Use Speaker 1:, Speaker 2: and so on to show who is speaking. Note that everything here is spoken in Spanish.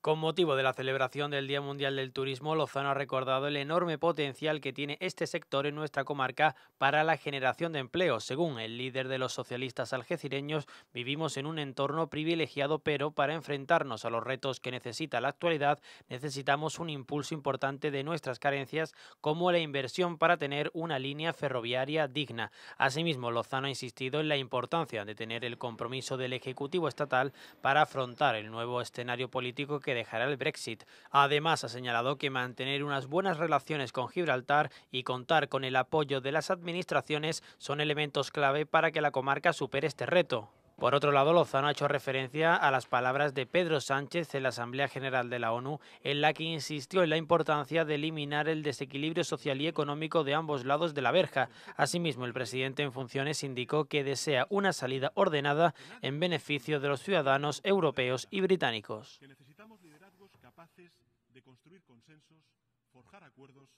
Speaker 1: Con motivo de la celebración del Día Mundial del Turismo, Lozano ha recordado el enorme potencial que tiene este sector en nuestra comarca para la generación de empleo. Según el líder de los socialistas algecireños, vivimos en un entorno privilegiado, pero para enfrentarnos a los retos que necesita la actualidad, necesitamos un impulso importante de nuestras carencias, como la inversión para tener una línea ferroviaria digna. Asimismo, Lozano ha insistido en la importancia de tener el compromiso del Ejecutivo Estatal para afrontar el nuevo escenario político que que dejará el Brexit. Además, ha señalado que mantener unas buenas relaciones con Gibraltar y contar con el apoyo de las administraciones son elementos clave para que la comarca supere este reto. Por otro lado, Lozano ha hecho referencia a las palabras de Pedro Sánchez en la Asamblea General de la ONU, en la que insistió en la importancia de eliminar el desequilibrio social y económico de ambos lados de la verja. Asimismo, el presidente en funciones indicó que desea una salida ordenada en beneficio de los ciudadanos europeos y británicos
Speaker 2: de construir consensos, forjar acuerdos